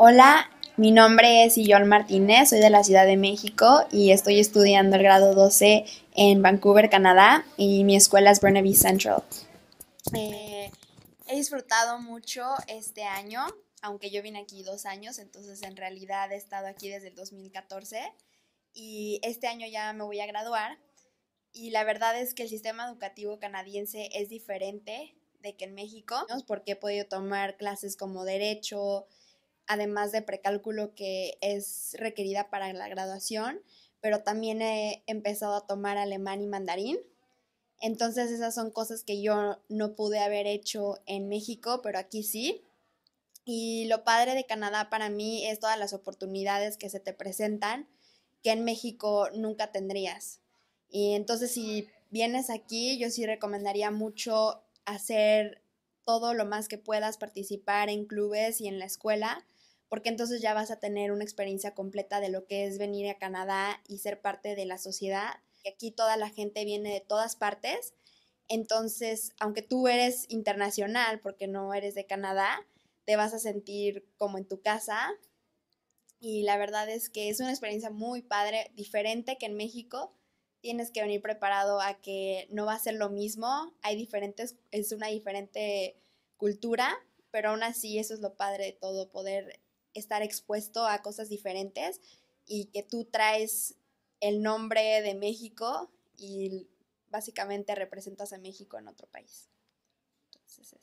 Hola, mi nombre es Iol Martínez, soy de la Ciudad de México y estoy estudiando el grado 12 en Vancouver, Canadá, y mi escuela es Burnaby Central. Eh, he disfrutado mucho este año, aunque yo vine aquí dos años, entonces en realidad he estado aquí desde el 2014 y este año ya me voy a graduar. Y la verdad es que el sistema educativo canadiense es diferente de que en México, porque he podido tomar clases como derecho, además de precálculo que es requerida para la graduación, pero también he empezado a tomar alemán y mandarín. Entonces esas son cosas que yo no pude haber hecho en México, pero aquí sí. Y lo padre de Canadá para mí es todas las oportunidades que se te presentan que en México nunca tendrías. Y entonces si vienes aquí, yo sí recomendaría mucho hacer todo lo más que puedas, participar en clubes y en la escuela porque entonces ya vas a tener una experiencia completa de lo que es venir a Canadá y ser parte de la sociedad. Aquí toda la gente viene de todas partes, entonces aunque tú eres internacional porque no eres de Canadá, te vas a sentir como en tu casa. Y la verdad es que es una experiencia muy padre, diferente que en México. Tienes que venir preparado a que no va a ser lo mismo. Hay diferentes, es una diferente cultura, pero aún así eso es lo padre de todo, poder estar expuesto a cosas diferentes y que tú traes el nombre de México y básicamente representas a México en otro país. Entonces,